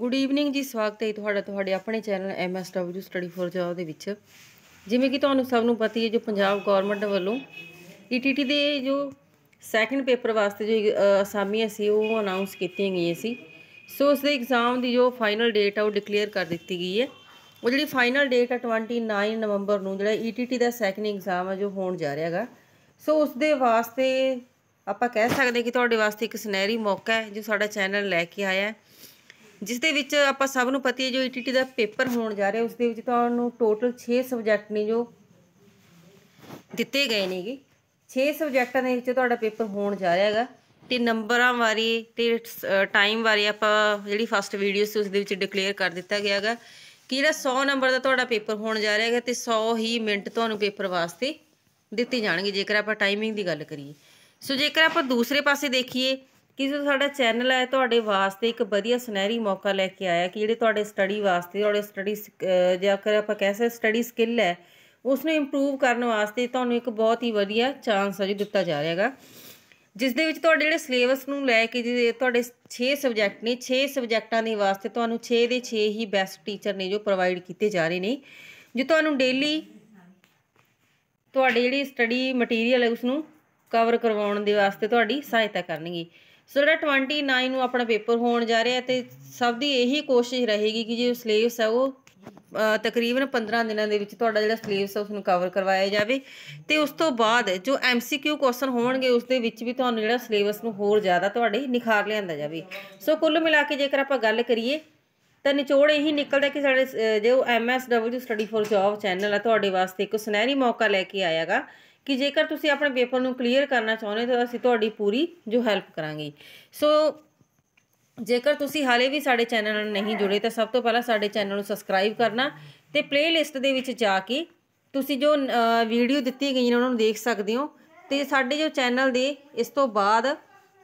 good evening ਜੀ ਸਵਾਗਤ ਹੈ ਤੁਹਾਡਾ ਤੁਹਾਡੇ ਆਪਣੇ channel M S W study for job ਦੇ ਵਿੱਚ ਜਿਵੇਂ ਕਿ ਤੁਹਾਨੂੰ ਸਭ ਨੂੰ ਪਤਾ ਹੀ ਹੈ ਜੋ ਪੰਜਾਬ ਗਵਰਨਮੈਂਟ ਵੱਲੋਂ ਈਟੀਟੀ e ਦੇ ਜੋ ਸੈਕੰਡ ਪੇਪਰ ਵਾਸਤੇ ਜੋ ਅਸਾਮੀਆਂ ਸੀ ਉਹ ਅਨਾਉਂਸ ਕੀਤੀਆਂ ਗਈਆਂ ਸੀ ਸੋ ਉਸ ਦੇ ਐਗਜ਼ਾਮ ਦੀ ਜੋ ਫਾਈਨਲ ਡੇਟ ਆ ਉਹ ਡਿਕਲੇਅਰ ਕਰ ਦਿੱਤੀ ਗਈ ਹੈ ਉਹ ਜਿਹੜੀ ਫਾਈਨਲ ਡੇਟ ਆ 29 ਨਵੰਬਰ ਨੂੰ ਜਿਹੜਾ ਈਟੀਟੀ e ਦਾ ਸੈਕੰਡ ਐਗਜ਼ਾਮ ਆ ਜੋ ਹੋਣ ਜਾ ਰਿਹਾ ਹੈਗਾ ਸੋ ਉਸ ਦੇ ਵਾਸਤੇ ਆਪਾਂ ਕਹਿ ਸਕਦੇ ਕਿ ਤੁਹਾਡੇ ਵਾਸਤੇ ਇੱਕ ਸੁਨਹਿਰੀ ਮੌਕਾ ਹੈ ਜੋ ਸਾਡਾ ਚੈਨਲ ਲੈ ਕੇ ਆਇਆ ਹੈ ਜਿਸ ਦੇ ਵਿੱਚ ਆਪਾਂ ਸਭ ਨੂੰ ਪਤਾ ਹੈ ਜੋ ਈਟੀਟੀ e ਦਾ ਪੇਪਰ ਹੋਣ ਜਾ ਰਿਹਾ ਉਸ ਦੇ ਵਿੱਚ ਤੁਹਾਨੂੰ ਟੋਟਲ 6 ਸਬਜੈਕਟ ਨੇ ਜੋ ਦਿੱਤੇ ਗਏ ਨੇਗੇ 6 ਸਬਜੈਕਟਾਂ ਦੇ ਵਿੱਚ ਤੁਹਾਡਾ ਪੇਪਰ ਹੋਣ ਜਾ ਰਿਹਾ ਹੈਗਾ ਤੇ ਨੰਬਰਾਂ ਵਾਰੀ ਤੇ ਟਾਈਮ ਵਾਰੀ ਆਪਾਂ ਜਿਹੜੀ ਫਸਟ ਵੀਡੀਓ ਸੀ ਉਸ ਦੇ ਵਿੱਚ ਡਿਕਲੇਅਰ ਕਰ ਦਿੱਤਾ ਗਿਆ ਹੈਗਾ ਕਿ ਜਿਹੜਾ 100 ਨੰਬਰ ਦਾ ਤੁਹਾਡਾ ਪੇਪਰ ਹੋਣ ਜਾ ਰਿਹਾ ਹੈਗਾ ਤੇ 100 ਹੀ ਮਿੰਟ ਤੁਹਾਨੂੰ ਪੇਪਰ ਵਾਸਤੇ ਦਿੱਤੇ ਜਾਣਗੇ ਜੇਕਰ ਆਪਾਂ ਟਾਈਮਿੰਗ ਦੀ ਗੱਲ ਕਰੀਏ ਸੋ ਜੇਕਰ ਆਪਾਂ ਦੂਸਰੇ ਪਾਸੇ ਦੇਖੀਏ ਕਿ ਜੋ ਸਾਡਾ ਚੈਨਲ ਹੈ ਤੁਹਾਡੇ ਵਾਸਤੇ ਇੱਕ ਵਧੀਆ ਸੁਨਹਿਰੀ ਮੌਕਾ ਲੈ ਕੇ ਆਇਆ ਕਿ ਜਿਹੜੇ ਤੁਹਾਡੇ ਸਟੱਡੀ ਵਾਸਤੇ ਤੁਹਾਡੇ ਸਟੱਡੀ ਕਰ ਆਪਾਂ ਕਹਿ ਸਕਦੇ ਸਟੱਡੀ ਸਕਿੱਲ ਹੈ ਉਸ ਨੂੰ ਇੰਪਰੂਵ ਕਰਨ ਵਾਸਤੇ ਤੁਹਾਨੂੰ ਇੱਕ ਬਹੁਤ ਹੀ ਵਧੀਆ ਚਾਂਸ ਹੈ ਜੋ ਦਿੱਤਾ ਜਾ ਰਿਹਾ ਹੈਗਾ ਜਿਸ ਦੇ ਵਿੱਚ ਤੁਹਾਡੇ ਜਿਹੜੇ ਸਿਲੇਬਸ ਨੂੰ ਲੈ ਕੇ ਜਿਹੜੇ ਤੁਹਾਡੇ 6 ਸਬਜੈਕਟ ਨੇ 6 ਸਬਜੈਕਟਾਂ ਦੇ ਵਾਸਤੇ ਤੁਹਾਨੂੰ 6 ਦੇ 6 ਹੀ ਬੈਸਟ ਟੀਚਰ ਨੇ ਜੋ ਪ੍ਰੋਵਾਈਡ ਕੀਤੇ ਜਾ ਰਹੇ ਨੇ ਜੋ ਤੁਹਾਨੂੰ ਡੇਲੀ ਤੁਹਾਡੇ ਜਿਹੜੀ ਸਟੱਡੀ ਮਟੀਰੀਅਲ ਹੈ ਉਸ ਨੂੰ ਕਵਰ ਕਰਵਾਉਣ ਦੇ ਵਾਸਤੇ ਤੁਹਾਡੀ ਸਹਾਇਤਾ ਕਰਨਗੇ ਸੋ ਜਿਹੜਾ 29 ਨੂੰ ਆਪਣਾ ਪੇਪਰ ਹੋਣ ਜਾ ਰਿਹਾ ਤੇ ਸਭ ਦੀ ਇਹੀ ਕੋਸ਼ਿਸ਼ ਰਹੇਗੀ ਕਿ ਜੇ ਸਿਲੇਬਸ ਹੈ ਉਹ ਤਕਰੀਬਨ 15 ਦਿਨਾਂ ਦੇ ਵਿੱਚ ਤੁਹਾਡਾ ਜਿਹੜਾ ਸਿਲੇਬਸ ਹੈ ਉਸ ਨੂੰ ਕਵਰ ਕਰਵਾਇਆ ਜਾਵੇ ਤੇ ਉਸ ਤੋਂ ਬਾਅਦ ਜੋ ਐਮਸੀਕਿਊ ਕੁਐਸਚਨ ਹੋਣਗੇ ਉਸ ਦੇ ਵਿੱਚ ਵੀ ਤੁਹਾਨੂੰ ਜਿਹੜਾ ਸਿਲੇਬਸ ਨੂੰ ਹੋਰ ਜ਼ਿਆਦਾ ਤੁਹਾਡੇ ਨਿਖਾਰ ਲਿਆਂਦਾ ਜਾਵੇ ਸੋ ਕੁੱਲ ਮਿਲਾ ਕੇ ਜੇਕਰ ਆਪਾਂ ਗੱਲ ਕਰੀਏ ਤਾਂ ਨਿਚੋੜ ਇਹੀ ਨਿਕਲਦਾ ਕਿ ਸਾਡੇ ਜੋ MSW study for job channel ਹੈ ਤੁਹਾਡੇ ਵਾਸਤੇ ਇੱਕ ਸੁਨਹਿਰੀ ਮੌਕਾ ਲੈ ਕੇ ਆਇਆਗਾ ਕਿ ਜੇਕਰ ਤੁਸੀਂ ਆਪਣੇ ਪੇਪਰ ਨੂੰ ਕਲੀਅਰ ਕਰਨਾ ਚਾਹੁੰਦੇ ਹੋ ਤਾਂ ਅਸੀਂ ਤੁਹਾਡੀ ਪੂਰੀ ਜੋ ਹੈਲਪ ਕਰਾਂਗੇ ਸੋ ਜੇਕਰ ਤੁਸੀਂ ਹਾਲੇ ਵੀ ਸਾਡੇ ਚੈਨਲ ਨਾਲ ਨਹੀਂ ਜੁੜੇ ਤਾਂ ਸਭ ਤੋਂ ਪਹਿਲਾਂ ਸਾਡੇ ਚੈਨਲ ਨੂੰ ਸਬਸਕ੍ਰਾਈਬ ਕਰਨਾ ਤੇ ਪਲੇਲਿਸਟ ਦੇ ਵਿੱਚ ਜਾ ਕੇ ਤੁਸੀਂ ਜੋ ਵੀਡੀਓ ਦਿੱਤੀ ਗਈ ਨੇ ਉਹਨਾਂ ਨੂੰ ਦੇਖ ਸਕਦੇ ਹੋ ਤੇ ਸਾਡੇ ਜੋ ਚੈਨਲ ਦੇ ਇਸ ਤੋਂ ਬਾਅਦ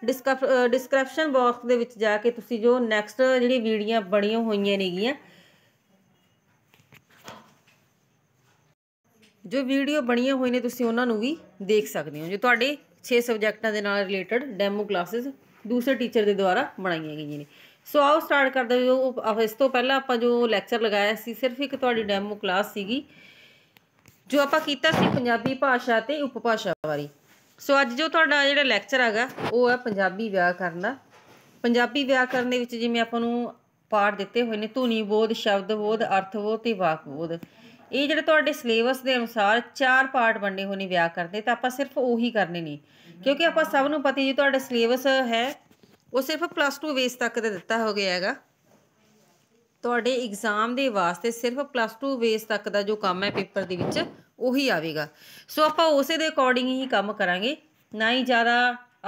ਡਿਸਕ੍ਰਿਪਸ਼ਨ ਬਾਕਸ ਦੇ ਵਿੱਚ ਜਾ ਕੇ ਤੁਸੀਂ ਜੋ ਨੈਕਸਟ ਜਿਹੜੀ ਵੀਡੀਓ ਬਣੀਆਂ ਹੋਈਆਂ ਨੇਗੀਆਂ ਜੋ ਵੀਡੀਓ ਬਣੀਆਂ ਹੋਈ ਨੇ ਤੁਸੀਂ ਉਹਨਾਂ ਨੂੰ ਵੀ ਦੇਖ ਸਕਦੇ ਹੋ ਜੋ ਤੁਹਾਡੇ 6 ਸਬਜੈਕਟਾਂ ਦੇ ਨਾਲ ਰਿਲੇਟਡ ਡੈਮੋ ਕਲਾਸਿਸ ਦੂਸਰੇ ਟੀਚਰ ਦੇ ਦੁਆਰਾ ਬਣਾਈਆਂ ਗਈਆਂ ਨੇ ਸੋ ਆਓ ਸਟਾਰਟ ਕਰਦੇ ਉਹ ਇਸ ਤੋਂ ਪਹਿਲਾਂ ਆਪਾਂ ਜੋ ਲੈਕਚਰ ਲਗਾਇਆ ਸੀ ਸਿਰਫ ਇੱਕ ਤੁਹਾਡੀ ਡੈਮੋ ਕਲਾਸ ਸੀਗੀ ਜੋ ਆਪਾਂ ਕੀਤਾ ਸੀ ਪੰਜਾਬੀ ਭਾਸ਼ਾ ਤੇ ਉਪਭਾਸ਼ਾ ਬਾਰੇ ਸੋ ਅੱਜ ਜੋ ਤੁਹਾਡਾ ਜਿਹੜਾ ਲੈਕਚਰ ਹੈਗਾ ਉਹ ਹੈ ਪੰਜਾਬੀ ਵਿਆਕਰਨ ਦਾ ਪੰਜਾਬੀ ਵਿਆਕਰਨ ਦੇ ਵਿੱਚ ਜਿਵੇਂ ਆਪਾਂ ਨੂੰ ਪਾਠ ਦਿੱਤੇ ਹੋਏ ਨੇ ਧੁਨੀ ਬੋਧ ਸ਼ਬਦ ਬੋਧ ਅਰਥ ਬੋਧ ਤੇ ਵਾਕ ਬੋਧ ਇਹ ਜਿਹੜੇ ਤੁਹਾਡੇ ਸਿਲੇਬਸ ਦੇ ਅਨੁਸਾਰ ਚਾਰ ਪਾਰਟ ਵੰਡੇ ਹੋਣੇ ਵਿਆਕਰਨ ਦੇ ਤਾਂ ਆਪਾਂ ਸਿਰਫ ਉਹੀ ਕਰਨੇ ਨੇ ਕਿਉਂਕਿ ਆਪਾਂ ਸਭ ਨੂੰ ਪਤਾ ਜੀ ਤੁਹਾਡਾ ਸਿਲੇਬਸ ਹੈ ਉਹ ਸਿਰਫ ਪਲੱਸ 2 ਬੇਸ ਤੱਕ ਦਾ ਦਿੱਤਾ ਹੋ ਗਿਆ ਹੈਗਾ ਤੁਹਾਡੇ ਐਗਜ਼ਾਮ ਦੇ ਵਾਸਤੇ ਸਿਰਫ ਪਲੱਸ 2 ਬੇਸ ਤੱਕ ਦਾ ਜੋ ਕੰਮ ਹੈ ਪੇਪਰ ਦੇ ਵਿੱਚ ਉਹੀ ਆਵੇਗਾ ਸੋ ਆਪਾਂ ਉਸੇ ਦੇ ਅਕੋਰਡਿੰਗ ਹੀ ਕੰਮ ਕਰਾਂਗੇ ਨਾ ਹੀ ਜ਼ਿਆਦਾ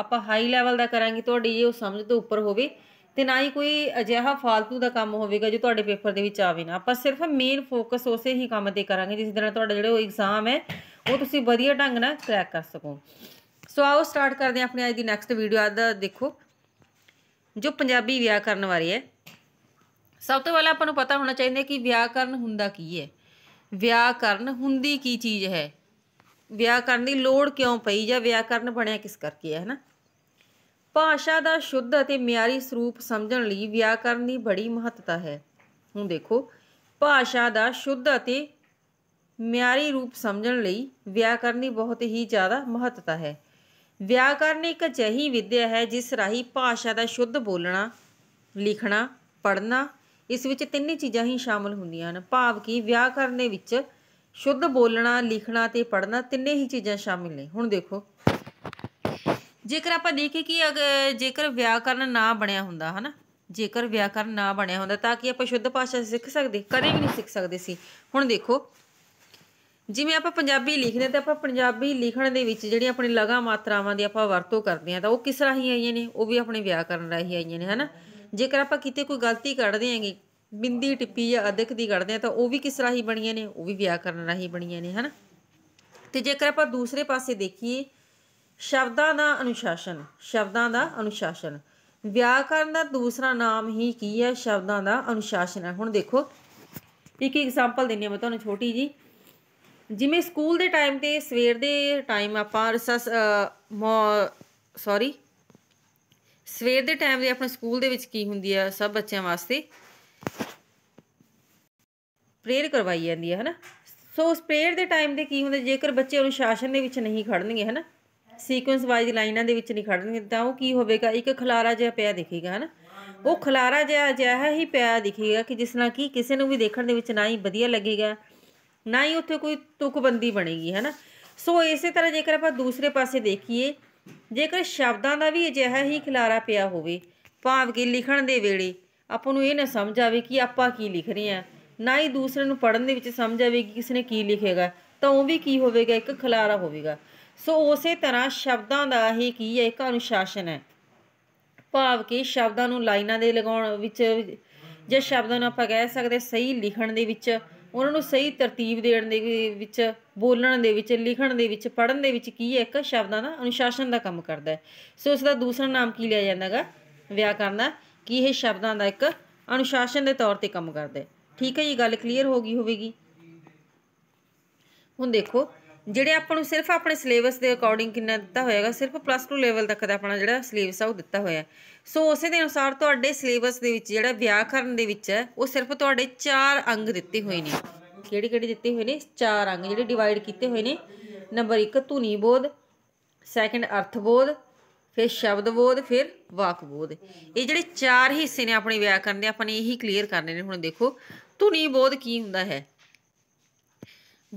ਆਪਾਂ ਹਾਈ ਲੈਵਲ ਦਾ ਕਰਾਂਗੇ ਤੁਹਾਡੀ ਇਹ ਸਮਝ ਤੋਂ ਉੱਪਰ ਹੋਵੇ ਤੇ ਨਾ ਹੀ ਕੋਈ ਅਜਿਹਾ ਫਾਲਤੂ ਦਾ ਕੰਮ ਹੋਵੇਗਾ ਜੋ ਤੁਹਾਡੇ ਪੇਪਰ ਦੇ ਵਿੱਚ ਆਵੇ ਨਾ ਆਪਾਂ ਸਿਰਫ ਮੇਨ ਫੋਕਸ ਉਸੇ ਹੀ ਕੰਮ ਤੇ ਕਰਾਂਗੇ ਜਿਸ ਤਰ੍ਹਾਂ ਤੁਹਾਡਾ ਜਿਹੜਾ ਉਹ ਐਗਜ਼ਾਮ ਹੈ ਉਹ ਤੁਸੀਂ ਵਧੀਆ ਢੰਗ ਨਾਲ ਕ੍ਰੈਕ ਕਰ ਸਕੋ ਸੋ ਆਓ ਸਟਾਰਟ ਕਰਦੇ ਹਾਂ ਆਪਣੀ ਅੱਜ ਦੀ ਨੈਕਸਟ ਵੀਡੀਓ ਆ ਦਾ ਦੇਖੋ ਜੋ ਪੰਜਾਬੀ ਵਿਆਕਰਨ ਬਾਰੇ ਹੈ ਸਭ ਤੋਂ ਪਹਿਲਾਂ ਆਪਾਂ ਨੂੰ ਪਤਾ ਹੋਣਾ ਚਾਹੀਦਾ ਕਿ ਵਿਆਕਰਨ ਹੁੰਦਾ ਕੀ ਹੈ ਵਿਆਕਰਨ ਹੁੰਦੀ ਕੀ ਚੀਜ਼ ਹੈ ਵਿਆਕਰਨ ਦੀ ਲੋੜ ਕਿਉਂ ਪਈ ਜਾਂ ਵਿਆਕਰਨ ਬਣਿਆ ਕਿਸ ਕਰਕੇ ਹੈ ਹਨਾ ਭਾਸ਼ਾ ਦਾ ਸ਼ੁੱਧ ਅਤੇ ਮਿਆਰੀ ਸਰੂਪ ਸਮਝਣ ਲਈ ਵਿਆਕਰਨ ਦੀ ਬੜੀ ਮਹੱਤਤਾ ਹੈ ਹੁਣ ਦੇਖੋ ਭਾਸ਼ਾ ਦਾ ਸ਼ੁੱਧ ਅਤੇ ਮਿਆਰੀ ਰੂਪ ਸਮਝਣ ਲਈ ਵਿਆਕਰਨ ਦੀ ਬਹੁਤ ਹੀ ਜ਼ਿਆਦਾ ਮਹੱਤਤਾ ਹੈ ਵਿਆਕਰਨ ਇੱਕ ਅਜਿਹੀ ਵਿਦਿਆ ਹੈ ਜਿਸ ਰਾਹੀਂ ਭਾਸ਼ਾ ਦਾ ਸ਼ੁੱਧ ਬੋਲਣਾ ਲਿਖਣਾ ਪੜ੍ਹਨਾ ਇਸ ਵਿੱਚ ਤਿੰਨੇ ਚੀਜ਼ਾਂ ਹੀ ਸ਼ਾਮਲ ਹੁੰਦੀਆਂ ਹਨ ਭਾਵ ਕਿ ਵਿਆਕਰਨ ਦੇ ਵਿੱਚ ਸ਼ੁੱਧ ਬੋਲਣਾ ਲਿਖਣਾ ਤੇ ਪੜ੍ਹਨਾ ਤਿੰਨੇ ਹੀ ਚੀਜ਼ਾਂ ਸ਼ਾਮਿਲ ਨੇ ਹੁਣ ਦੇਖੋ ਜੇਕਰ ਆਪਾਂ ਦੇਖੇ ਕਿ ਜੇਕਰ ਵਿਆਕਰਨ ਨਾ ਬਣਿਆ ਹੁੰਦਾ ਹਨਾ ਜੇਕਰ ਵਿਆਕਰਨ ਨਾ ਬਣਿਆ ਹੁੰਦਾ ਤਾਂ ਕਿ ਆਪਾਂ ਸ਼ੁੱਧ ਭਾਸ਼ਾ ਸਿੱਖ ਸਕਦੇ ਕਦੇ ਵੀ ਨਹੀਂ ਸਿੱਖ ਸਕਦੇ ਸੀ ਹੁਣ ਦੇਖੋ ਜਿਵੇਂ ਆਪਾਂ ਪੰਜਾਬੀ ਲਿਖਦੇ ਤਾਂ ਆਪਾਂ ਪੰਜਾਬੀ ਲਿਖਣ ਦੇ ਵਿੱਚ ਜਿਹੜੀ ਆਪਣੀ ਲਗਾ ਮਾਤਰਾਵਾਂ ਦੀ ਆਪਾਂ ਵਰਤੋਂ ਕਰਦੇ ਆ ਤਾਂ ਉਹ ਕਿਸ ਰਾਹੀਂ ਆਈਆਂ ਨੇ ਉਹ ਵੀ ਆਪਣੇ ਵਿਆਕਰਨ ਰਾਹੀਂ ਆਈਆਂ ਨੇ ਹਨਾ ਜੇਕਰ ਆਪਾਂ ਕਿਤੇ ਕੋਈ ਗਲਤੀ ਕੱਢਦੇ ਆਂਗੇ ਬਿੰਦੀ ਟਿੱਪੀ ਜਾਂ ਅਧਿਕ ਦੀ ਕੱਢਦੇ ਆ ਤਾਂ ਉਹ ਵੀ ਕਿਸ ਰਾਹੀਂ ਬਣੀਆਂ ਨੇ ਉਹ ਵੀ ਵਿਆਕਰਨ ਰਾਹੀਂ ਬਣੀਆਂ ਨੇ ਹਨਾ ਤੇ ਜੇਕਰ ਆਪਾਂ ਦੂਸਰੇ ਪਾਸੇ ਦੇਖੀਏ ਸ਼ਬਦਾਂ ਦਾ ਅਨੁਸ਼ਾਸਨ ਸ਼ਬਦਾਂ ਦਾ ਅਨੁਸ਼ਾਸਨ ਵਿਆਕਰਨ ਦਾ ਦੂਸਰਾ ਨਾਮ ਹੀ ਕੀ ਹੈ ਸ਼ਬਦਾਂ ਦਾ ਅਨੁਸ਼ਾਸਨ ਹੈ ਹੁਣ ਦੇਖੋ ਇੱਕ ਐਗਜ਼ਾਮਪਲ ਦਿੰਨੀ ਮੈਂ ਤੁਹਾਨੂੰ ਛੋਟੀ ਜੀ ਜਿਵੇਂ ਸਕੂਲ ਦੇ ਟਾਈਮ ਤੇ ਸਵੇਰ ਦੇ ਟਾਈਮ ਆਪਾਂ ਰਸਸ ਸੌਰੀ ਸਵੇਰ ਦੇ ਟਾਈਮ ਦੇ ਆਪਣੇ ਸਕੂਲ ਦੇ ਵਿੱਚ ਕੀ ਹੁੰਦੀ ਹੈ ਸਭ ਬੱਚਿਆਂ ਵਾਸਤੇ ਪ੍ਰੇਅਰ ਕਰਵਾਈ ਜਾਂਦੀ ਹੈ ਹਨਾ ਸੋ ਸਪੇਅਰ ਦੇ ਟਾਈਮ ਦੇ ਕੀ ਹੁੰਦਾ ਜੇਕਰ ਬੱਚੇ ਅਨੁਸ਼ਾਸਨ ਦੇ ਵਿੱਚ ਨਹੀਂ ਖੜਨਗੇ ਹਨਾ ਸੀਕੁਐਂਸ ਵਾਈਜ਼ ਲਾਈਨਾਂ ਦੇ ਵਿੱਚ ਨਹੀਂ ਖੜਨਗੇ ਤਾਂ ਉਹ ਕੀ ਹੋਵੇਗਾ ਇੱਕ ਖਲਾਰਾ ਜਿਹਾ ਪਿਆ ਦਿਖੇਗਾ ਹਨ ਉਹ ਖਲਾਰਾ ਜਿਹਾ ਜਿਹਾ ਹੀ ਪਿਆ ਦਿਖੇਗਾ ਕਿ ਜਿਸ ਨਾਲ ਕੀ ਕਿਸੇ ਨੂੰ ਵੀ ਦੇਖਣ ਦੇ ਵਿੱਚ ਨਾ ਹੀ ਵਧੀਆ ਲੱਗੇਗਾ ਨਾ ਹੀ ਉੱਥੇ ਕੋਈ ਤੁਕਬੰਦੀ ਬਣੇਗੀ ਹਨਾ ਸੋ ਇਸੇ ਤਰ੍ਹਾਂ ਜੇਕਰ ਆਪਾਂ ਦੂਸਰੇ ਪਾਸੇ ਦੇਖੀਏ ਜੇਕਰ ਸ਼ਬਦਾਂ ਦਾ ਵੀ ਅਜਿਹਾ ਹੀ ਖਲਾਰਾ ਪਿਆ ਹੋਵੇ ਭਾਵ ਕਿ ਲਿਖਣ ਦੇ ਵੇਲੇ ਆਪਾਂ ਨੂੰ ਇਹ ਨਾ ਸਮਝ ਆਵੇ ਕਿ ਆਪਾਂ ਕੀ ਲਿਖ ਰਹੇ ਹਾਂ ਨਾ ਹੀ ਦੂਸਰੇ ਨੂੰ ਪੜਨ ਦੇ ਵਿੱਚ ਸਮਝ ਆਵੇ ਕਿ ਕਿਸ ਨੇ ਕੀ ਲਿਖੇਗਾ ਤਾਂ ਉਹ ਵੀ ਕੀ ਹੋਵੇਗਾ ਇੱਕ ਖਲਾਰਾ ਹੋਵੇਗਾ ਸੋ ਉਸੇ ਤਰ੍ਹਾਂ ਸ਼ਬਦਾਂ ਦਾ ਹੀ ਕੀ ਹੈ ਇੱਕ ਅਨੁਸ਼ਾਸਨ ਹੈ ਭਾਵ ਕਿ ਸ਼ਬਦਾਂ ਨੂੰ ਲਾਈਨਾਂ ਦੇ ਲਗਾਉਣ ਵਿੱਚ ਜੇ ਸ਼ਬਦਾਂ ਨੂੰ ਆਪਾਂ ਕਹਿ ਸਕਦੇ ਸਹੀ ਲਿਖਣ ਦੇ ਵਿੱਚ ਉਹਨਾਂ ਨੂੰ ਸਹੀ ਤਰਤੀਬ ਦੇਣ ਦੇ ਵਿੱਚ ਬੋਲਣ ਦੇ ਵਿੱਚ ਲਿਖਣ ਦੇ ਵਿੱਚ ਪੜਨ ਦੇ ਵਿੱਚ ਕੀ ਹੈ ਇੱਕ ਸ਼ਬਦਾਂ ਦਾ ਅਨੁਸ਼ਾਸਨ ਦਾ ਕੰਮ ਕਰਦਾ ਹੈ ਸੋ ਇਸ ਦਾ ਦੂਸਰਾ ਨਾਮ ਕੀ ਲਿਆ ਜਾਂਦਾਗਾ ਵਿਆਕਰਨ ਦਾ ਕਿ ਇਹ ਸ਼ਬਦਾਂ ਦਾ ਇੱਕ ਅਨੁਸ਼ਾਸਨ ਦੇ ਤੌਰ ਤੇ ਕੰਮ ਕਰਦਾ ਹੈ ਠੀਕ ਹੈ ਇਹ ਗੱਲ ਕਲੀਅਰ ਹੋ ਗਈ ਹੋਵੇਗੀ ਹੁਣ ਦੇਖੋ ਜਿਹੜੇ ਆਪਾਂ ਨੂੰ ਸਿਰਫ ਆਪਣੇ ਸਿਲੇਬਸ ਦੇ ਅਕੋਰਡਿੰਗ ਕਿੰਨਾ ਦਿੱਤਾ ਹੋਇਆਗਾ ਸਿਰਫ ਪਲੱਸ 2 ਲੈਵਲ ਤੱਕ ਦਾ ਆਪਣਾ ਜਿਹੜਾ ਸਿਲੇਬਸ ਆ ਉਹ ਦਿੱਤਾ ਹੋਇਆ ਸੋ ਉਸੇ ਦੇ ਅਨੁਸਾਰ ਤੁਹਾਡੇ ਸਿਲੇਬਸ ਦੇ ਵਿੱਚ ਜਿਹੜਾ ਵਿਆਕਰਨ ਦੇ ਵਿੱਚ ਹੈ ਉਹ ਸਿਰਫ ਤੁਹਾਡੇ 4 ਅੰਗ ਦਿੱਤੇ ਹੋਏ ਨੇ ਕਿਹੜੇ ਕਿਹੜੇ ਦਿੱਤੇ ਹੋਏ ਨੇ 4 ਅੰਗ ਜਿਹੜੇ ਡਿਵਾਈਡ ਕੀਤੇ ਹੋਏ ਨੇ ਨੰਬਰ 1 ਧੁਨੀ ਬੋਧ ਸੈਕੰਡ ਅਰਥ ਬੋਧ ਫਿਰ ਸ਼ਬਦ ਬੋਧ ਫਿਰ ਵਾਕ ਬੋਧ ਇਹ ਜਿਹੜੇ ਚਾਰ ਹਿੱਸੇ ਨੇ ਆਪਣੇ ਵਿਆਕਰਨ ਦੇ ਆਪਾਂ ਨੇ ਇਹੀ ਕਲੀਅਰ ਕਰਨੇ ਨੇ ਹੁਣ ਦੇਖੋ ਧੁਨੀ ਬੋਧ ਕੀ ਹੁੰਦਾ ਹੈ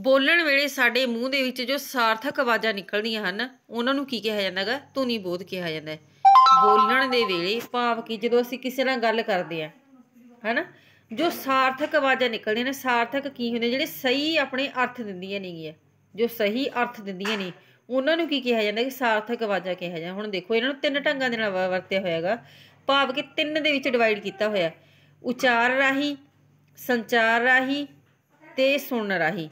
ਬੋਲਣ ਵੇਲੇ ਸਾਡੇ ਮੂੰਹ ਦੇ ਵਿੱਚ ਜੋ ਸਾਰਥਕ ਆਵਾਜ਼ਾਂ ਨਿਕਲਦੀਆਂ ਹਨ ਉਹਨਾਂ ਨੂੰ ਕੀ ਕਿਹਾ ਜਾਂਦਾ ਹੈਗਾ ਧੁਨੀ ਬੋਧ ਕਿਹਾ ਜਾਂਦਾ ਹੈ ਬੋਲਣ ਦੇ ਵੇਲੇ ਭਾਵ ਕਿ ਜਦੋਂ ਅਸੀਂ ਕਿਸੇ ਨਾਲ ਗੱਲ ਕਰਦੇ ਆ ਹਨਾ ਜੋ ਸਾਰਥਕ ਆਵਾਜ਼ਾਂ ਨਿਕਲਦੀਆਂ ਨੇ ਸਾਰਥਕ ਕੀ ਹੁੰਦੇ ਜਿਹੜੇ ਸਹੀ ਆਪਣੇ ਅਰਥ ਦਿੰਦੀਆਂ ਨੇਗੀਆਂ ਜੋ ਸਹੀ ਅਰਥ ਦਿੰਦੀਆਂ ਨੇ ਉਹਨਾਂ ਨੂੰ ਕੀ ਕਿਹਾ ਜਾਂਦਾ ਕਿ ਸਾਰਥਕ ਆਵਾਜ਼ਾਂ ਕਿਹਾ ਜਾਂਦਾ ਹੁਣ ਦੇਖੋ ਇਹਨਾਂ ਨੂੰ ਤਿੰਨ ਢੰਗਾਂ ਦੇ ਨਾਲ ਵਰਤਿਆ ਹੋਇਆਗਾ ਭਾਵ ਕਿ ਤਿੰਨ ਦੇ ਵਿੱਚ ਡਿਵਾਈਡ ਕੀਤਾ ਹੋਇਆ ਉਚਾਰ ਰਾਹੀਂ ਸੰਚਾਰ ਰਾਹੀਂ ਤੇ ਸੁਣਨ ਰਾਹੀਂ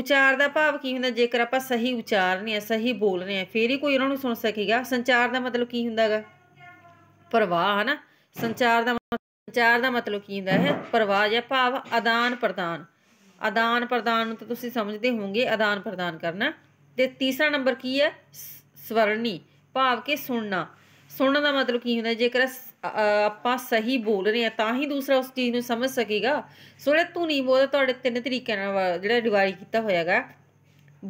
ਉਚਾਰ ਦਾ ਭਾਵ ਕੀ ਹੁੰਦਾ ਜੇਕਰ ਆਪਾਂ ਸਹੀ ਉਚਾਰ ਨਹੀਂ ਆ ਸਹੀ ਬੋਲ ਰਹੇ ਆ ਫੇਰ ਹੀ ਕੋਈ ਉਹਨਾਂ ਨੂੰ ਸੁਣ ਸਕੇਗਾ ਸੰਚਾਰ ਦਾ ਮਤਲਬ ਕੀ ਹੁੰਦਾਗਾ ਪ੍ਰਵਾਹ ਹਨਾ ਸੰਚਾਰ ਦਾ ਸੰਚਾਰ ਦਾ ਮਤਲਬ ਕੀ ਹੁੰਦਾ ਹੈ ਪ੍ਰਵਾਹ ਜਾਂ ਭਾਵ ਆਦਾਨ ਪ੍ਰਦਾਨ ਆਦਾਨ ਪ੍ਰਦਾਨ ਨੂੰ ਤਾਂ ਤੁਸੀਂ ਸਮਝਦੇ ਹੋਵੋਗੇ ਆਦਾਨ ਪ੍ਰਦਾਨ ਕਰਨਾ ਤੇ ਤੀਸਰਾ ਨੰਬਰ ਕੀ ਹੈ ਸਵਰਣੀ ਭਾਵ ਕਿ ਸੁਣਨਾ ਸੁਣਨ ਦਾ ਮਤਲਬ ਕੀ ਹੁੰਦਾ ਜੇਕਰ ਆਪਾਂ ਸਹੀ ਬੋਲ ਰਹੇ ਆ ਤਾਂ ਹੀ ਦੂਸਰਾ ਉਸ ਚੀਜ਼ ਨੂੰ ਸਮਝ ਸਕੇਗਾ ਸੋ ਤੂੰ ਨਹੀਂ ਬੋਲ ਤੁਹਾਡੇ ਤਿੰਨ ਤਰੀਕਿਆਂ ਨਾਲ ਜਿਹੜਾ ਡਿਵਾਈਡ ਕੀਤਾ ਹੋਇਆਗਾ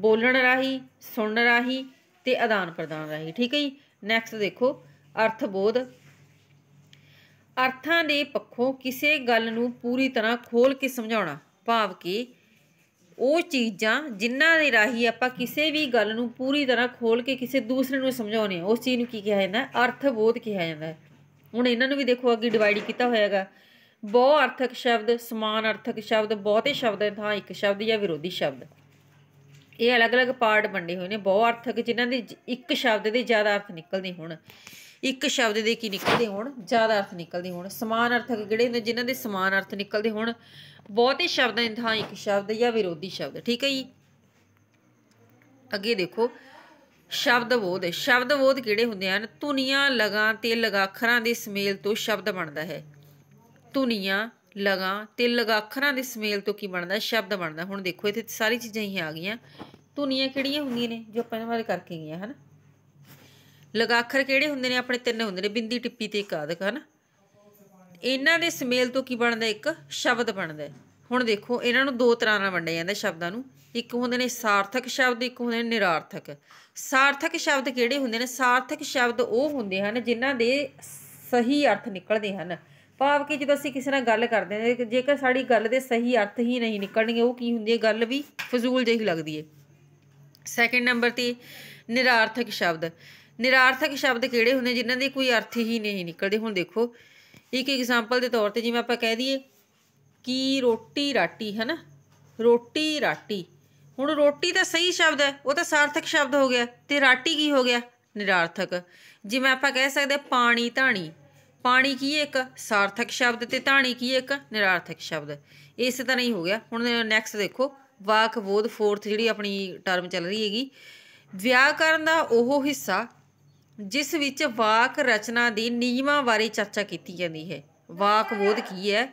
ਬੋਲਣ ਰਾਹੀ ਸੁਣਨ ਰਾਹੀ ਤੇ ਆਦਾਨ ਪ੍ਰਦਾਨ ਰਾਹੀ ਠੀਕ ਹੈ ਜੀ ਨੈਕਸਟ ਦੇਖੋ ਅਰਥ ਬੋਧ ਅਰਥਾਂ ਦੇ ਪੱਖੋਂ ਕਿਸੇ ਗੱਲ ਨੂੰ ਪੂਰੀ ਤਰ੍ਹਾਂ ਖੋਲ ਕੇ ਸਮਝਾਉਣਾ ਭਾਵ ਕਿ ਉਹ ਚੀਜ਼ਾਂ ਜਿਨ੍ਹਾਂ ਦੇ ਰਾਹੀ ਆਪਾਂ ਕਿਸੇ ਵੀ ਗੱਲ ਨੂੰ ਪੂਰੀ ਤਰ੍ਹਾਂ ਖੋਲ ਕੇ ਕਿਸੇ ਦੂਸਰੇ ਨੂੰ ਸਮਝਾਉਣੇ ਉਸ ਚੀਜ਼ ਨੂੰ ਕੀ ਕਿਹਾ ਜਾਂਦਾ ਅਰਥ ਬੋਧ ਕਿਹਾ ਜਾਂਦਾ ਹੈ ਹੁਣ ਇਹਨਾਂ ਨੂੰ ਵੀ ਦੇਖੋ ਅੱਗੇ ਡਿਵਾਈਡ ਕੀਤਾ ਹੈਗਾ ਬਹੁ ਅਰਥਕ ਸ਼ਬਦ ਸਮਾਨ ਅਰਥਕ ਸ਼ਬਦ ਬਹੁਤੇ ਸ਼ਬਦ ਦੇ ਥਾਂ ਇੱਕ ਸ਼ਬਦ ਜਾਂ ਵਿਰੋਧੀ ਸ਼ਬਦ ਇਹ ਅਲੱਗ-ਅਲੱਗ ਪਾਰਟ ਬੰਡੇ ਹੋਏ ਨੇ ਬਹੁ ਅਰਥਕ ਜਿਨ੍ਹਾਂ ਦੇ ਇੱਕ ਸ਼ਬਦ ਦੇ ਜ਼ਿਆਦਾ ਅਰਥ ਨਿਕਲਦੇ ਹੋਣ ਇੱਕ ਸ਼ਬਦ ਦੇ ਕੀ ਨਿਕਲਦੇ ਹੋਣ ਜ਼ਿਆਦਾ ਅਰਥ ਨਿਕਲਦੇ ਹੋਣ ਸਮਾਨ ਅਰਥਕ ਕਿਹੜੇ ਨੇ ਜਿਨ੍ਹਾਂ ਦੇ ਸਮਾਨ ਅਰਥ ਨਿਕਲਦੇ ਹੋਣ ਬਹੁਤੇ ਸ਼ਬਦਾਂ ਦੀ ਥਾਂ ਇੱਕ ਸ਼ਬਦ ਜਾਂ ਵਿਰੋਧੀ ਸ਼ਬਦ ਠੀਕ ਹੈ ਜੀ ਅੱਗੇ ਦੇਖੋ ਸ਼ਬਦ ਬੋਧ ਸ਼ਬਦ ਬੋਧ ਕਿਹੜੇ ਹੁੰਦੇ ਹਨ ਧੁਨੀਆਂ ਲਗਾਂ ਤੇ ਲਗਾਖਰਾਂ ਦੇ ਸਮੇਲ ਤੋਂ ਸ਼ਬਦ ਬਣਦਾ ਹੈ ਧੁਨੀਆਂ ਲਗਾਂ ਤੇ ਲਗਾਖਰਾਂ ਦੇ ਸਮੇਲ ਤੋਂ ਕੀ ਬਣਦਾ ਸ਼ਬਦ ਬਣਦਾ ਹੁਣ ਦੇਖੋ ਇੱਥੇ ਸਾਰੀ ਚੀਜ਼ਾਂ ਹੀ ਆ ਗਈਆਂ ਧੁਨੀਆਂ ਕਿਹੜੀਆਂ ਹੁੰਦੀਆਂ ਨੇ ਜੋ ਆਪਾਂ ਇਹਨਾਂ ਬਾਰੇ ਕਰਕੇ ਗਈਆਂ ਹਨ ਲਗਾਖਰ ਕਿਹੜੇ ਹੁੰਦੇ ਨੇ ਆਪਣੇ ਤਿੰਨ ਹੁੰਦੇ ਨੇ ਬਿੰਦੀ ਟਿੱਪੀ ਤੇ ਇਕਾਦਕ ਹਨ ਇਹਨਾਂ ਦੇ ਸਮੇਲ ਤੋਂ ਕੀ ਬਣਦਾ ਇੱਕ ਸ਼ਬਦ ਬਣਦਾ ਹੁਣ ਦੇਖੋ ਇਹਨਾਂ ਨੂੰ ਦੋ ਤਰ੍ਹਾਂ ਨਾਲ ਵੰਡਿਆ ਜਾਂਦਾ ਸ਼ਬਦਾਂ ਨੂੰ ਇੱਕ ਹੁੰਦੇ ਨੇ ਸਾਰਥਕ ਸ਼ਬਦ ਇੱਕ ਹੁੰਦੇ ਨੇ ਨਿਰਾਰਥਕ ਸਾਰਥਕ ਸ਼ਬਦ ਕਿਹੜੇ ਹੁੰਦੇ ਨੇ ਸਾਰਥਕ ਸ਼ਬਦ ਉਹ ਹੁੰਦੇ ਹਨ ਜਿਨ੍ਹਾਂ ਦੇ ਸਹੀ ਅਰਥ ਨਿਕਲਦੇ ਹਨ ਭਾਵ ਕਿ ਜਦੋਂ ਅਸੀਂ ਕਿਸੇ ਨਾਲ ਗੱਲ ਕਰਦੇ ਹਾਂ ਜੇਕਰ ਸਾਡੀ ਗੱਲ ਦੇ ਸਹੀ ਅਰਥ ਹੀ ਨਹੀਂ ਨਿਕਲਣਗੇ ਉਹ ਕੀ ਹੁੰਦੀ ਹੈ ਗੱਲ ਵੀ ਫਜ਼ੂਲ ਜਿਹੀ ਲੱਗਦੀ ਹੈ ਸੈਕੰਡ ਨੰਬਰ ਤੇ ਨਿਰਾਰਥਕ ਸ਼ਬਦ ਨਿਰਾਰਥਕ ਸ਼ਬਦ ਕਿਹੜੇ ਹੁੰਦੇ ਜਿਨ੍ਹਾਂ ਦੇ ਕੋਈ ਅਰਥ ਹੀ ਨਹੀਂ ਨਿਕਲਦੇ ਹੁਣ ਦੇਖੋ ਇੱਕ ਐਗਜ਼ਾਮਪਲ ਦੇ ਤੌਰ ਤੇ ਜਿਵੇਂ ਆਪਾਂ ਕਹਿ ਦਈਏ ਕੀ ਰੋਟੀ ਰਾਟੀ ਹੈ ਨਾ ਰੋਟੀ ਰਾਟੀ ਹੁਣ ਰੋਟੀ ਤਾਂ ਸਹੀ ਸ਼ਬਦ ਹੈ ਉਹ ਤਾਂ ਸਾਰਥਕ ਸ਼ਬਦ ਹੋ ਗਿਆ ਤੇ ਰਾਟੀ ਕੀ ਹੋ ਗਿਆ ਨਿਰਾਰਥਕ ਜਿਵੇਂ ਆਪਾਂ ਕਹਿ ਸਕਦੇ ਪਾਣੀ ਧਾਣੀ ਪਾਣੀ ਕੀ ਇੱਕ ਸਾਰਥਕ ਸ਼ਬਦ ਤੇ ਧਾਣੀ ਕੀ ਇੱਕ ਨਿਰਾਰਥਕ ਸ਼ਬਦ ਇਸੇ ਤਰ੍ਹਾਂ ਹੀ ਹੋ ਗਿਆ ਹੁਣ ਨੈਕਸਟ ਦੇਖੋ ਵਾਕ ਬੋਧ ਫੋਰਥ ਜਿਹੜੀ ਆਪਣੀ ਟਰਮ ਚੱਲ ਰਹੀ ਹੈਗੀ ਵਿਆਕਰਨ ਦਾ ਉਹ ਹਿੱਸਾ ਜਿਸ ਵਿੱਚ ਵਾਕ ਰਚਨਾ ਦੀ ਨਿਯਮਾਂ ਬਾਰੇ ਚਰਚਾ ਕੀਤੀ ਜਾਂਦੀ ਹੈ ਵਾਕ ਬੋਧ ਕੀ ਹੈ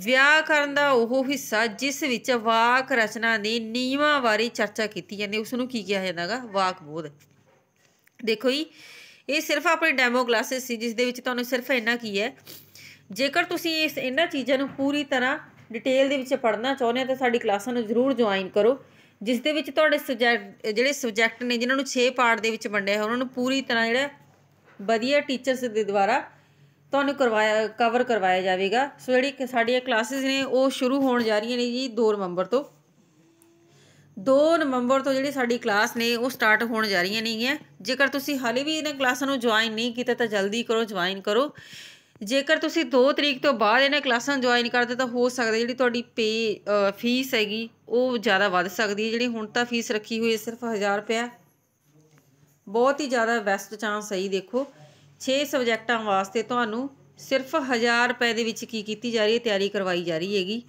ਵਿਆਕਰਨ ਦਾ ਉਹ ਹਿੱਸਾ ਜਿਸ ਵਿੱਚ ਵਾਕ ਰਚਨਾ ਦੀ ਨਿਯਮਾਂ ਬਾਰੇ ਚਰਚਾ ਕੀਤੀ ਜਾਂਦੀ ਉਸ ਨੂੰ ਕੀ ਕਿਹਾ ਜਾਂਦਾਗਾ ਵਾਕ ਬੋਧ ਦੇਖੋ ਜੀ ਇਹ ਸਿਰਫ ਆਪਣੀ ਡੈਮੋ ਕਲਾਸਿਸ ਸੀ ਜਿਸ ਦੇ ਵਿੱਚ ਤੁਹਾਨੂੰ ਸਿਰਫ ਇੰਨਾ ਕੀ ਹੈ ਜੇਕਰ ਤੁਸੀਂ ਇਸ ਇੰਨਾ ਚੀਜ਼ਾਂ ਨੂੰ ਪੂਰੀ ਤਰ੍ਹਾਂ ਡਿਟੇਲ ਦੇ ਵਿੱਚ ਪੜ੍ਹਨਾ ਚਾਹੁੰਦੇ ਹੋ ਤਾਂ ਸਾਡੀ ਕਲਾਸਾਂ ਨੂੰ ਜ਼ਰੂਰ ਜੁਆਇਨ ਕਰੋ ਜਿਸ ਦੇ ਵਿੱਚ ਤੁਹਾਡੇ ਸਬਜੈਕਟ ਜਿਹੜੇ ਸਬਜੈਕਟ ਨੇ ਜਿਨ੍ਹਾਂ ਨੂੰ 6 ਪਾਰਟ ਦੇ ਵਿੱਚ ਵੰਡਿਆ ਹੈ ਉਹਨਾਂ ਨੂੰ ਪੂਰੀ ਤਰ੍ਹਾਂ ਜਿਹੜਾ ਵਧੀਆ ਟੀਚਰਸ ਦੇ ਦੁਆਰਾ ਤੁਹਾਨੂੰ ਕਰਵਾਇਆ ਕਵਰ ਕਰਵਾਇਆ ਜਾਵੇਗਾ ਸੋ ਜਿਹੜੀ ਸਾਡੀਆਂ ਕਲਾਸਿਸ ਨੇ ਉਹ ਸ਼ੁਰੂ ਹੋਣ ਜਾ ਰਹੀਆਂ ਨੇ ਜੀ 2 ਨਵੰਬਰ ਤੋਂ 2 ਨਵੰਬਰ ਤੋਂ ਜਿਹੜੀ ਸਾਡੀ ਕਲਾਸ ਨੇ ਉਹ ਸਟਾਰਟ ਹੋਣ ਜਾ ਰਹੀਆਂ ਨੇਗੀਆਂ ਜੇਕਰ ਤੁਸੀਂ ਹਾਲੇ ਵੀ ਇਹਨਾਂ ਕਲਾਸਾਂ ਨੂੰ ਜੁਆਇਨ ਨਹੀਂ ਕੀਤਾ ਤਾਂ ਜਲਦੀ ਕਰੋ ਜੁਆਇਨ ਕਰੋ ਜੇਕਰ ਤੁਸੀਂ 2 ਤਰੀਕ ਤੋਂ ਬਾਅਦ ਇਹਨਾਂ ਕਲਾਸਾਂ ਜੁਆਇਨ ਕਰਦੇ ਤਾਂ ਹੋ ਸਕਦਾ ਜਿਹੜੀ ਤੁਹਾਡੀ ਪੇ ਫੀਸ ਹੈਗੀ ਉਹ ਜ਼ਿਆਦਾ ਵੱਧ ਸਕਦੀ ਹੈ ਜਿਹੜੀ ਹੁਣ ਤਾਂ ਫੀਸ ਰੱਖੀ ਹੋਈ ਹੈ ਸਿਰਫ 1000 ਰੁਪਏ ਬਹੁਤ ਹੀ ਜ਼ਿਆਦਾ ਬੈਸਟ ਚਾਂਸ ਹੈ ਦੇਖੋ 6 ਸਬਜੈਕਟਾਂ ਵਾਸਤੇ ਤੁਹਾਨੂੰ ਸਿਰਫ 1000 ਰੁਪਏ ਦੇ ਵਿੱਚ ਕੀ ਕੀਤੀ ਜਾ ਰਹੀ ਹੈ ਤਿਆਰੀ ਕਰਵਾਈ ਜਾ ਰਹੀ ਹੈਗੀ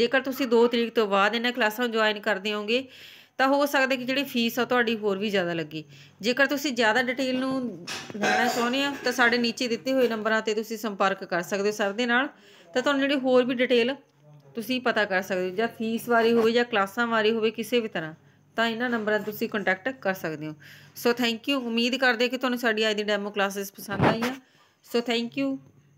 ਜੇਕਰ ਤੁਸੀਂ 2 ਤਰੀਕ ਤੋਂ ਬਾਅਦ ਇਹਨਾਂ ਕਲਾਸਾਂ ਜੁਆਇਨ ਕਰਦੇ ਹੋਗੇ ਤਾਂ ਹੋ ਸਕਦਾ ਕਿ ਜਿਹੜੀ ਫੀਸ ਆ ਤੁਹਾਡੀ ਹੋਰ ਵੀ ਜ਼ਿਆਦਾ ਲੱਗੇ ਜੇਕਰ ਤੁਸੀਂ ਜ਼ਿਆਦਾ ਡਿਟੇਲ ਨੂੰ ਜਾਣਨਾ ਚਾਹੁੰਦੇ ਹੋ ਤਾਂ ਸਾਡੇ ਨੀਚੇ ਦਿੱਤੇ ਹੋਏ ਨੰਬਰਾਂ ਤੇ ਤੁਸੀਂ ਸੰਪਰਕ ਕਰ ਸਕਦੇ ਹੋ ਸਰ ਦੇ ਨਾਲ ਤਾਂ ਤੁਹਾਨੂੰ ਜਿਹੜੀ ਹੋਰ ਵੀ ਡਿਟੇਲ ਤੁਸੀਂ ਪਤਾ ਕਰ ਸਕਦੇ ਹੋ ਜਾਂ ਫੀਸ ਵਾਰੀ ਹੋਵੇ ਜਾਂ ਕਲਾਸਾਂ ਵਾਰੀ ਹੋਵੇ ਕਿਸੇ ਵੀ ਤਰ੍ਹਾਂ ਤਾਂ ਇਹਨਾਂ ਨੰਬਰਾਂ ਤੇ ਤੁਸੀਂ ਕੰਟੈਕਟ ਕਰ ਸਕਦੇ ਹੋ ਸੋ ਥੈਂਕ ਯੂ ਉਮੀਦ ਕਰਦੇ ਕਿ ਤੁਹਾਨੂੰ ਸਾਡੀ ਅੱਜ ਦੀ ਡੈਮੋ ਕਲਾਸਿਸ ਪਸੰਦ ਆਈ ਆ ਸੋ ਥੈਂਕ ਯੂ